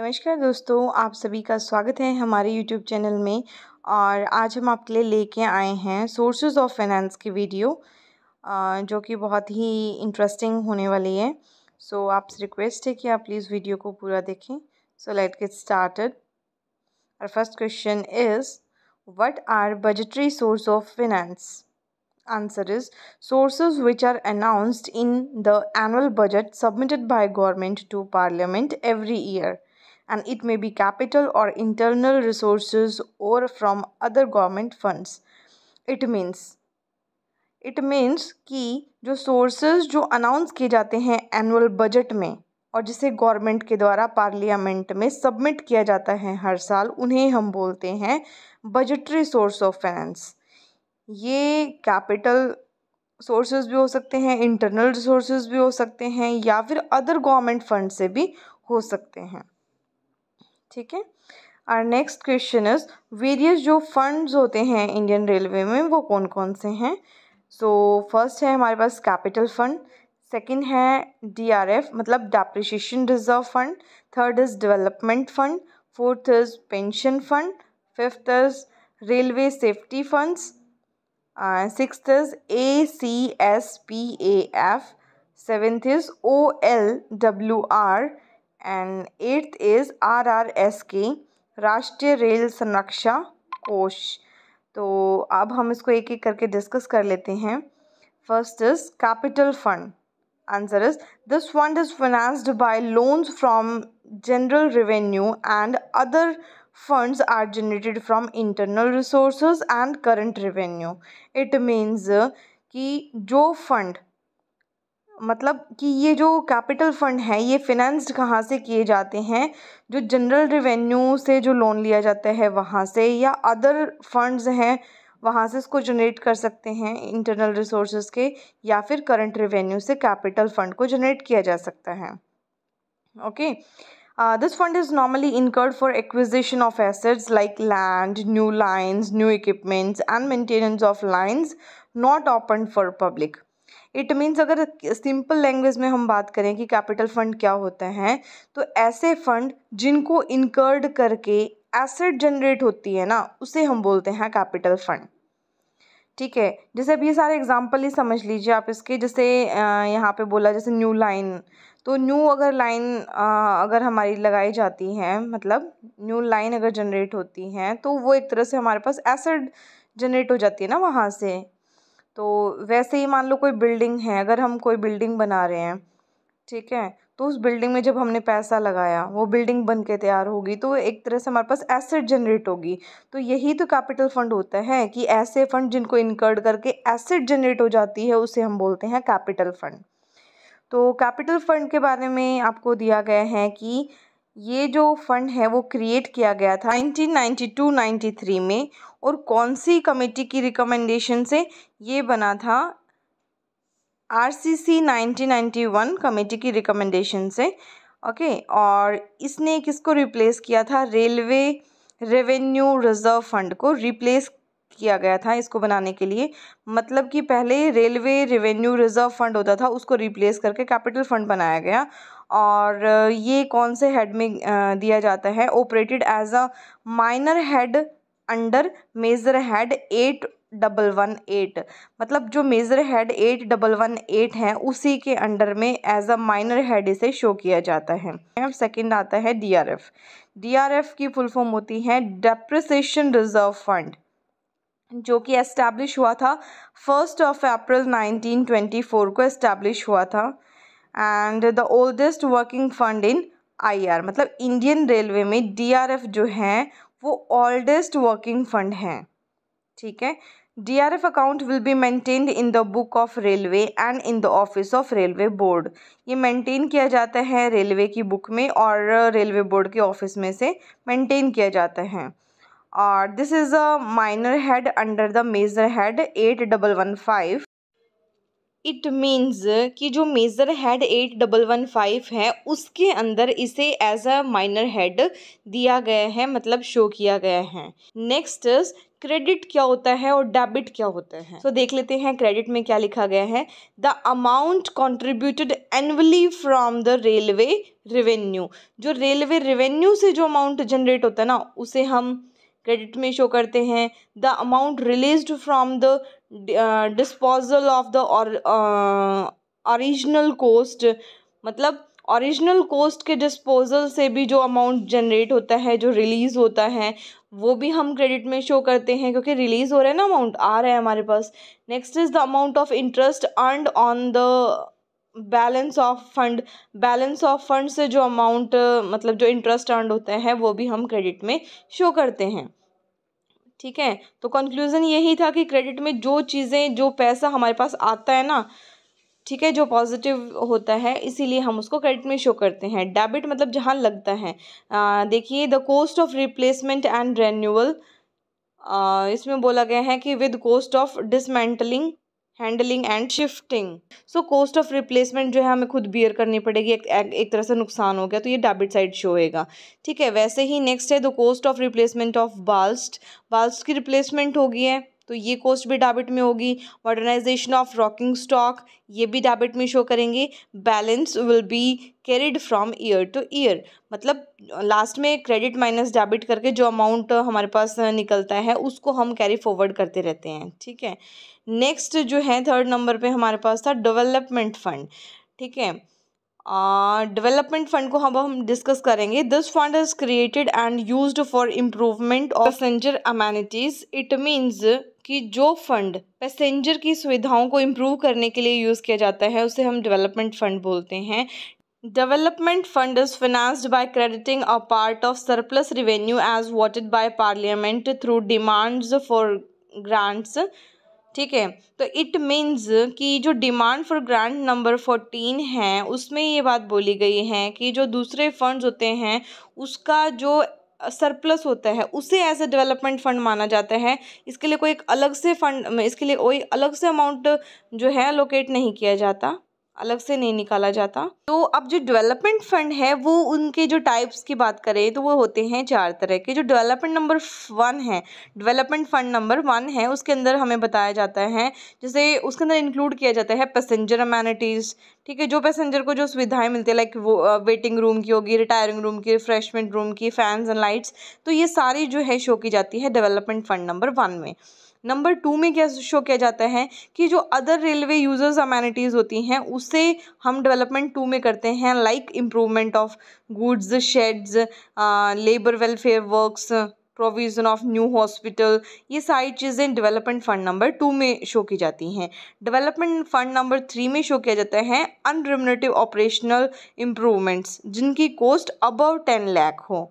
नमस्कार दोस्तों आप सभी का स्वागत है हमारे यूट्यूब चैनल में और आज हम आपके लिए लेके आए हैं सोर्सेज ऑफ फाइनेंस की वीडियो जो कि बहुत ही इंटरेस्टिंग होने वाली है सो so, आपसे रिक्वेस्ट है कि आप प्लीज़ वीडियो को पूरा देखें सो लेट गेट स्टार्टेड और first question is what are budgetary source of finance answer is sources which are announced in the annual budget submitted by government to parliament every year and it may be capital or internal resources or from other government funds it means it means कि जो sources जो announce किए जाते हैं annual budget में और जिसे government के द्वारा पार्लियामेंट में सबमिट किया जाता है हर साल उन्हें हम बोलते हैं बजटरी सोर्स ऑफ फाइनेंस ये कैपिटल सोर्सेज भी हो सकते हैं इंटरनल रिसोर्सेज भी हो सकते हैं या फिर अदर गवर्नमेंट फंड से भी हो सकते हैं ठीक है और नेक्स्ट क्वेश्चन इज वेरियस जो फंड्स होते हैं इंडियन रेलवे में वो कौन कौन से हैं सो फर्स्ट है हमारे पास कैपिटल फंड सेकेंड है डीआरएफ मतलब depreciation reserve fund third is development fund fourth is pension fund fifth is railway safety funds sixth is A C S P A F seventh is O L W R and eighth is R R S K Rashtriya rail संरक्षा कोष तो अब हम इसको एक एक करके discuss कर लेते हैं first is capital fund answer is this fund is financed by loans from general revenue and other funds are generated from internal resources and current revenue it means uh, जो फंड मतलब कि ये जो capital fund हैं ये फ़िनेंस्ड कहाँ से किए जाते हैं जो जनरल रिवेन्यू से जो लोन लिया जाता है वहाँ से या अदर फंड्स हैं वहाँ से इसको जनरेट कर सकते हैं इंटरनल रिसोर्सेज के या फिर करंट रिवेन्यू से कैपिटल फंड को जनरेट किया जा सकता है okay this fund is normally incurred for acquisition of assets like land new lines new equipments and maintenance of lines not open for public it means अगर simple language में हम बात करें कि कैपिटल फंड क्या होते हैं तो ऐसे फंड जिनको इनकर्ड करके एसेट जनरेट होती है ना उसे हम बोलते हैं कैपिटल फंड ठीक है जैसे अब ये सारे एग्जाम्पल ही समझ लीजिए आप इसके जैसे यहाँ पे बोला जैसे न्यू लाइन तो न्यू अगर लाइन अगर हमारी लगाई जाती है मतलब न्यू लाइन अगर जनरेट होती हैं तो वो एक तरह से हमारे पास एसेट जनरेट हो जाती है ना वहाँ से तो वैसे ही मान लो कोई बिल्डिंग है अगर हम कोई बिल्डिंग बना रहे हैं ठीक है तो उस बिल्डिंग में जब हमने पैसा लगाया वो बिल्डिंग बन के तैयार होगी तो एक तरह से हमारे पास एसेट जनरेट होगी तो यही तो कैपिटल फंड होता है कि ऐसे फंड जिनको इनकर्ड करके एसेट जनरेट हो जाती है उसे हम बोलते हैं कैपिटल फंड तो कैपिटल फंड के बारे में आपको दिया गया है कि ये जो फ़ंड है वो क्रिएट किया गया था 1992-93 में और कौन सी कमेटी की रिकमेंडेशन से ये बना था आरसीसी 1991 कमेटी की रिकमेंडेशन से ओके और इसने किसको रिप्लेस किया था रेलवे रेवेन्यू रिजर्व फंड को रिप्लेस किया गया था इसको बनाने के लिए मतलब कि पहले रेलवे रेवेन्यू रिजर्व फंड होता था उसको रिप्लेस करके कैपिटल फंड बनाया गया और ये कौन से हेड में दिया जाता है operated as a minor head under major head eight double one eight मतलब जो major head eight double one eight है उसी के अंडर में एज अ माइनर हेड इसे शो किया जाता है सेकंड आता है डीआरएफ डीआरएफ की फुल फॉर्म होती है डेप्रिसिएशन रिजर्व फंड जो कि एस्टैब्लिश हुआ था फर्स्ट ऑफ अप्रैल 1924 को एस्टैब्लिश हुआ था and the oldest working fund in I R मतलब इंडियन रेलवे में डी आर एफ जो हैं वो ओल्डेस्ट वर्किंग फंड हैं ठीक है D R F account will be maintained in the book of railway and in the office of railway board ये maintain किया जाता है रेलवे की बुक में और रेलवे बोर्ड के ऑफिस में से मेंटेन किया जाता है और this is a minor head under the major head eight double one five it means कि जो major head eight double one five है उसके अंदर इसे एज अ माइनर हेड दिया गया है मतलब शो किया गया है नेक्स्ट क्रेडिट क्या होता है और डेबिट क्या होता है सो so, देख लेते हैं क्रेडिट में क्या लिखा गया है the amount contributed annually from the railway revenue जो रेलवे रेवेन्यू से जो अमाउंट जनरेट होता है ना उसे हम क्रेडिट में शो करते हैं the amount release from the disposal of the original cost मतलब ओरिजिनल कोस्ट के डिस्पोजल से भी जो अमाउंट जनरेट होता है जो रिलीज़ होता है वो भी हम क्रेडिट में शो करते हैं क्योंकि रिलीज़ हो रहा है ना अमाउंट आ रहा है हमारे पास next is the amount of interest earned on the balance of fund balance of fund से जो अमाउंट मतलब जो इंटरेस्ट अर्न होते हैं वो भी हम क्रेडिट में शो करते हैं ठीक है तो कंक्लूज़न यही था कि क्रेडिट में जो चीज़ें जो पैसा हमारे पास आता है ना ठीक है जो पॉजिटिव होता है इसीलिए हम उसको क्रेडिट में शो करते हैं डेबिट मतलब जहाँ लगता है देखिए the cost of replacement and renewal इसमें बोला गया है कि with cost of dismantling handling and shifting so cost of replacement जो है हमें खुद बियर करनी पड़ेगी एक, एक तरह से नुकसान हो गया तो ये डेबिट साइड शो होएगा ठीक है वैसे ही नेक्स्ट है the cost of replacement of ballast ballast की रिप्लेसमेंट होगी है तो ये कॉस्ट भी डेबिट में होगी मॉडर्नाइजेशन ऑफ रॉकिंग स्टॉक ये भी डेबिट में शो करेंगे balance will be carried from year to year मतलब लास्ट में क्रेडिट माइनस डेबिट करके जो अमाउंट हमारे पास निकलता है उसको हम कैरी फॉरवर्ड करते रहते हैं ठीक है नेक्स्ट जो है थर्ड नंबर पर हमारे पास था डेवलपमेंट फंड ठीक है डेवलपमेंट uh, फंड को हम हम डिस्कस करेंगे this fund is created and used for improvement of passenger amenities it means कि जो फ़ंड पैसेंजर की सुविधाओं को इम्प्रूव करने के लिए यूज़ किया जाता है उसे हम डेवलपमेंट फ़ंड बोलते हैं development fund is financed by crediting a part of surplus revenue as voted by parliament through demands for grants ठीक है तो इट मीन्स कि जो demand for grant number fourteen है उसमें ये बात बोली गई है कि जो दूसरे फंड्स होते हैं उसका जो सरप्लस होता है उसे एज ए डेवलपमेंट फंड माना जाता है इसके लिए कोई एक अलग से फंड इसके लिए कोई अलग से अमाउंट जो है अलोकेट नहीं किया जाता अलग से नहीं निकाला जाता तो अब जो डेवलपमेंट फंड है वो उनके जो टाइप्स की बात करें तो वो होते हैं चार तरह के जो डेवलपमेंट नंबर वन है डेवलपमेंट फंड नंबर वन है उसके अंदर हमें बताया जाता है जैसे उसके अंदर इंक्लूड किया जाता है पैसेंजर अमेनिटीज़ ठीक है जो पैसेंजर को जो सुविधाएं मिलती है लाइक वो वेटिंग रूम की होगी रिटायरिंग रूम की रिफ्रेशमेंट रूम की फैंस एंड लाइट्स तो ये सारी जो है शो की जाती है डेवलपमेंट फंड नंबर वन में नंबर टू में क्या शो किया जाता है कि जो अदर रेलवे यूज़र्स अमेनिटीज़ होती हैं उसे हम डेवलपमेंट टू में करते हैं like improvement of goods sheds labour welfare works provision of new hospital ये सारी चीज़ें डेवलपमेंट फंड नंबर टू में शो की जाती हैं डेवलपमेंट फंड नंबर थ्री में शो किया जाता है अनरिमिनेटिव ऑपरेशनल इम्प्रूवमेंट्स जिनकी कॉस्ट अबव टेन लैख हो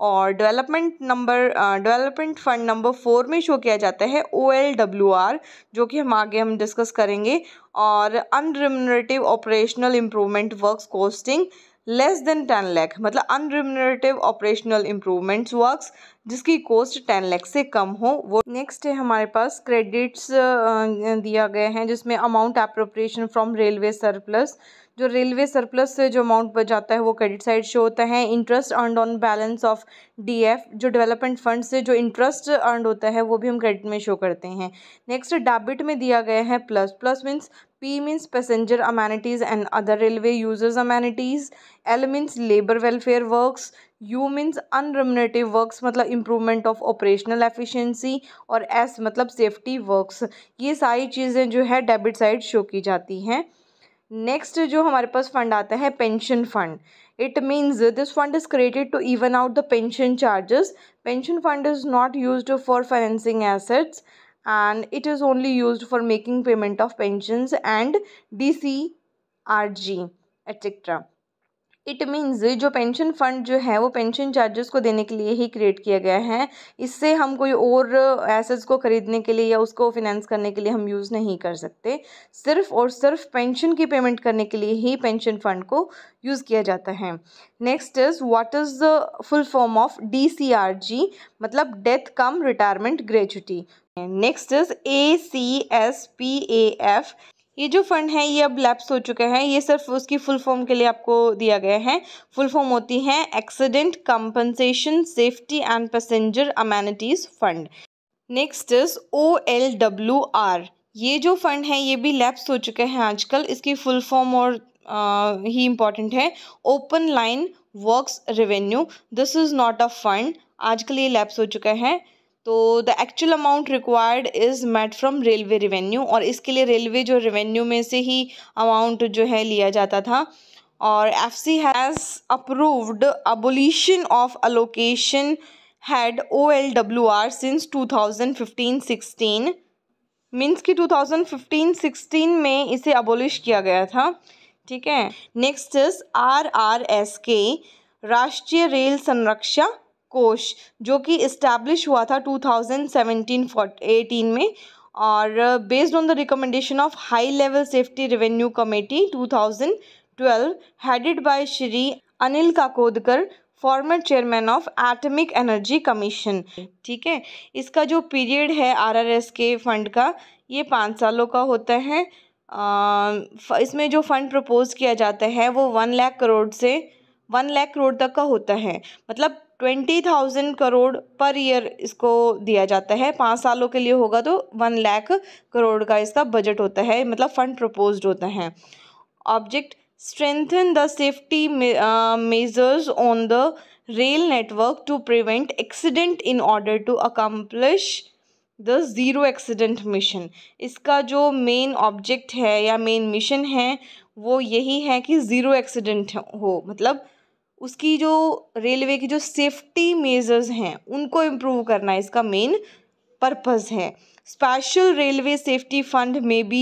और development number development fund number four में शो किया जाता है ओ एल डब्ल्यू आर जो कि हम आगे हम डिस्कस करेंगे और unremunerative operational improvement works costing less than ten lakh मतलब अनरिमरेटिव ऑपरेशनल इम्प्रूवमेंट्स वर्क्स जिसकी कॉस्ट टेन लैख से कम हो वो नेक्स्ट है हमारे पास क्रेडिट्स दिया गए हैं जिसमें amount appropriation from railway surplus जो रेलवे सरप्लस से जो अमाउंट जाता है वो क्रेडिट साइड शो होता है interest earn on balance of DF जो डेवलपमेंट फंड से जो इंटरेस्ट अर्न होता है वो भी हम क्रेडिट में शो करते हैं नेक्स्ट डेबिट में दिया गया है plus plus means P means passenger amenities and other railway users amenities L means labour welfare works U means unremunerative works मतलब इम्प्रूवमेंट ऑफ ऑपरेशनल एफिशेंसी और एस मतलब सेफ्टी वर्कस ये सारी चीज़ें जो है डेबिट साइड शो की जाती हैं नेक्स्ट जो हमारे पास फंड आता है pension fund it means this fund is created to even out the pension charges pension fund is not use for financing assets and it is only use for making payment of pension and D C R G etcetera it means जो pension fund जो है वो pension charges को देने के लिए ही create किया गया है इससे हम कोई और एसेट्स को ख़रीदने के लिए या उसको फिनेंस करने के लिए हम यूज़ नहीं कर सकते सिर्फ और सिर्फ पेंशन की पेमेंट करने के लिए ही पेंशन फंड को यूज़ किया जाता है next is what is the full form of D C R G मतलब death cum retirement gratuity next is A C S P A F ये जो फंड है ये अब लैप्स हो चुके हैं ये सिर्फ उसकी फुल फॉर्म के लिए आपको दिया गया है फुल फॉर्म होती है accident compensation safety and passenger amenities fund next is O L W R ये जो फंड है ये भी लैप्स हो चुके हैं आजकल इसकी फुल फॉर्म और आ, ही इम्पॉर्टेंट है open line works revenue this is not a fund आजकल ये लैप्स हो चुका है तो the actual amount required is met from railway revenue और इसके लिए रेलवे जो रेवेन्यू में से ही अमाउंट जो है लिया जाता था और F C has approved abolition of allocation had O L W R since two thousand fifteen sixteen means कि फिफ्टीन सिक्सटीन में इसे अबोलिश किया गया था ठीक है next is R R S K Rashtriya rail संरक्षा कोश जो कि इस्टेब्लिश हुआ था 2017-18 में और based on the recommendation of high level safety revenue committee 2012 headed by Shri Anil Kakodkar former chairman of atomic energy commission ठीक है इसका जो पीरियड है आरआरएस के फंड का ये पाँच सालों का होता है आ, इसमें जो फंड प्रपोज किया जाता है वो वन लाख करोड़ से वन लाख करोड़ तक का होता है मतलब twenty thousand crore per year इसको दिया जाता है पाँच सालों के लिए होगा तो वन लाख करोड़ का इसका बजट होता है मतलब फंड प्रपोज होता है object strengthen the safety measures on the rail network to prevent accident in order to accomplish the zero accident mission इसका जो मेन ऑब्जेक्ट है या मेन मिशन है वो यही है कि ज़ीरो एक्सीडेंट हो मतलब उसकी जो रेलवे की जो सेफ्टी मेजर्स हैं उनको इम्प्रूव करना इसका मेन पर्पज़ है स्पेशल रेलवे सेफ्टी फंड में be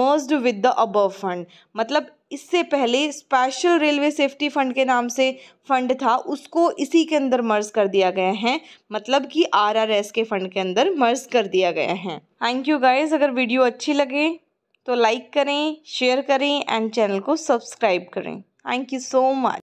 merge with the above fund मतलब इससे पहले स्पेशल रेलवे सेफ्टी फंड के नाम से फंड था उसको इसी के अंदर मर्ज कर दिया गया है मतलब कि आरआरएस के फंड के अंदर मर्ज कर दिया गया है थैंक यू गाइस अगर वीडियो अच्छी लगे तो लाइक करें शेयर करें एंड चैनल को सब्सक्राइब करें थैंक यू सो मच